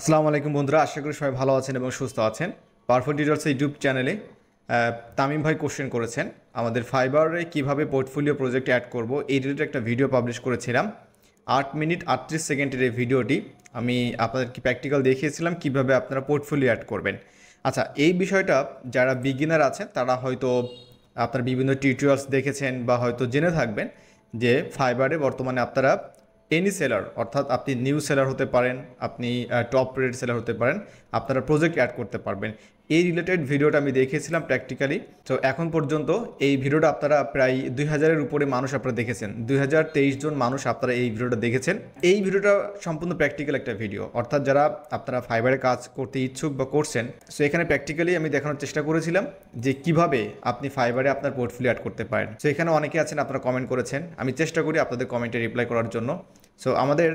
আসসালামু আলাইকুম বন্ধুরা আশা করি সবাই ভালো আছেন এবং সুস্থ আছেন পারফোন ডিডার্স ইউটিউব চ্যানেলে তামিম ভাই কোশ্চেন করেছেন আমাদের ফাইবারে কিভাবে পোর্টফোলিও প্রজেক্ট অ্যাড করব এই রিলেটেড একটা ভিডিও পাবলিশ করেছিলাম আট মিনিট আটত্রিশ সেকেন্ডের এই ভিডিওটি আমি আপনাদেরকে প্র্যাকটিক্যাল দেখিয়েছিলাম কিভাবে আপনারা পোর্টফোলিও অ্যাড করবেন আচ্ছা এই বিষয়টা যারা বিগিনার আছেন তারা হয়তো আপনার বিভিন্ন টিউটোরিয়ালস দেখেছেন বা হয়তো জেনে থাকবেন যে ফাইবারে বর্তমানে আপনারা এনি সেলার অর্থাৎ আপনি নিউ সেলার হতে পারেন আপনি টপ রেড সেলার হতে পারেন আপনারা প্রজেক্ট অ্যাড করতে পারবেন এই রিলেটেড ভিডিওটা আমি দেখেছিলাম প্র্যাকটিক্যালি তো এখন পর্যন্ত এই ভিডিওটা আপনারা প্রায় দুই হাজারের উপরে মানুষ আপনারা দেখেছেন দুই জন মানুষ আপনারা এই ভিডিওটা দেখেছেন এই ভিডিওটা সম্পূর্ণ প্র্যাকটিক্যাল একটা ভিডিও অর্থাৎ যারা আপনারা ফাইবারে কাজ করতে ইচ্ছুক বা করছেন সো এখানে প্র্যাকটিক্যালি আমি দেখানোর চেষ্টা করেছিলাম যে কিভাবে আপনি ফাইবারে আপনার পোর্টফোলিও অ্যাড করতে পারেন সো এখানে অনেকে আছেন আপনারা কমেন্ট করেছেন আমি চেষ্টা করি আপনাদের কমেন্টে রিপ্লাই করার জন্য সো আমাদের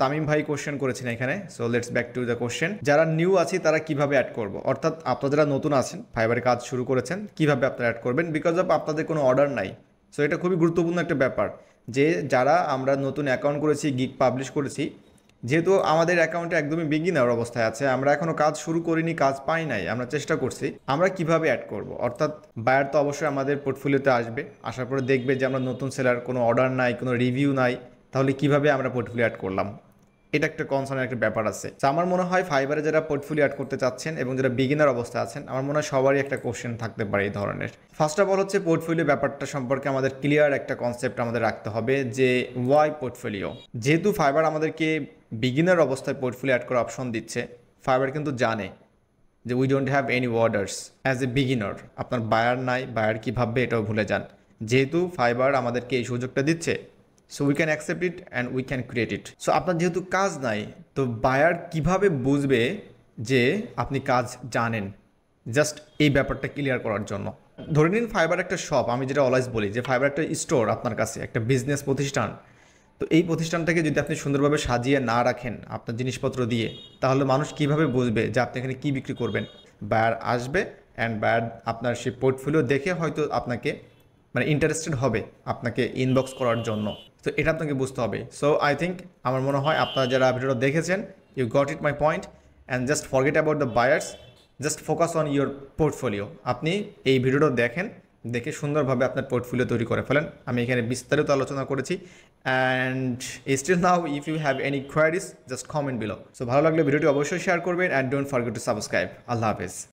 তামিম ভাই কোশ্চেন করেছেন এখানে so let's back to the question যারা নিউ আছে তারা কিভাবে অ্যাড করব অর্থাৎ আপনারা যারা নতুন আছেন ফাইবারে কাজ শুরু করেছেন কিভাবে আপনারা অ্যাড করবেন বিকজ অফ আপনাদের কোনো অর্ডার নাই সো এটা খুবই গুরুত্বপূর্ণ একটা ব্যাপার যে যারা আমরা নতুন অ্যাকাউন্ট করেছি গিক পাবলিশ করেছি যেহেতু আমাদের অ্যাকাউন্টে একদমই বিগিনার অবস্থায় আছে আমরা এখনও কাজ শুরু করিনি কাজ পাই নাই আমরা চেষ্টা করছি আমরা কিভাবে অ্যাড করব। অর্থাৎ বায়ার তো অবশ্যই আমাদের পোর্টফোলিওতে আসবে আসার পরে দেখবে যে আমরা নতুন সেলার কোনো অর্ডার নাই কোনো রিভিউ নাই তাহলে কিভাবে আমরা পোর্টফোলিও অ্যাড করলাম এটা একটা কনসার্নের একটা ব্যাপার আছে তো আমার মনে হয় ফাইবারে যারা পোর্টফোলিও অ্যাড করতে চাচ্ছেন এবং যারা বিগিনার অবস্থায় আছেন আমার মনে হয় সবারই একটা কোশ্চেন থাকতে পারে এই ধরনের ফার্স্ট অফ অল হচ্ছে পোর্টফোলিও ব্যাপারটা সম্পর্কে আমাদের ক্লিয়ার একটা কনসেপ্ট আমাদের রাখতে হবে যে ওয়াই পোর্টফোলিও যেহেতু ফাইবার আমাদেরকে বিগিনার অবস্থায় পোর্টফোলিও অ্যাড করার অপশন দিচ্ছে ফাইবার কিন্তু জানে যে we don't have any orders as a beginner আপনার বায়ার নাই বায়ার কী ভাববে এটাও ভুলে যান যেহেতু ফাইবার আমাদেরকে এই সুযোগটা দিচ্ছে so we can accept it and we can create it so আপনার যেহেতু কাজ নাই তো বায়ার কিভাবে বুঝবে যে আপনি কাজ জানেন জাস্ট এই ব্যাপারটা ক্লিয়ার করার জন্য ধরে নিন ফাইবার একটা শপ আমি যেটা অলওয়েজ বলি যে ফাইবার একটা স্টোর আপনার কাছে একটা বিজনেস প্রতিষ্ঠান তো এই প্রতিষ্ঠানটাকে যদি আপনি সুন্দরভাবে সাজিয়ে না রাখেন আপনার জিনিসপত্র দিয়ে তাহলে মানুষ কিভাবে বুঝবে যে আপনি এখানে কী বিক্রি করবেন বায়ার আসবে অ্যান্ড বায়ার আপনার সেই পোর্টফোলিও দেখে হয়তো আপনাকে মানে ইন্টারেস্টেড হবে আপনাকে ইনবক্স করার জন্য তো এটা আপনাকে বুঝতে হবে সো আই থিঙ্ক আমার মনে হয় আপনারা যারা ভিডিওটা দেখেছেন you got it my point and just forget about the buyers just focus on your portfolio আপনি এই ভিডিওটা দেখেন দেখে সুন্দরভাবে আপনার পোর্টফোলিও তৈরি করে ফেলেন আমি এখানে বিস্তারিত আলোচনা করেছি and still now if you have any queries just comment below so ভালো লাগলে ভিডিওটি অবশ্যই শেয়ার করবেন and don't forget to subscribe আল্লাহ হাফেজ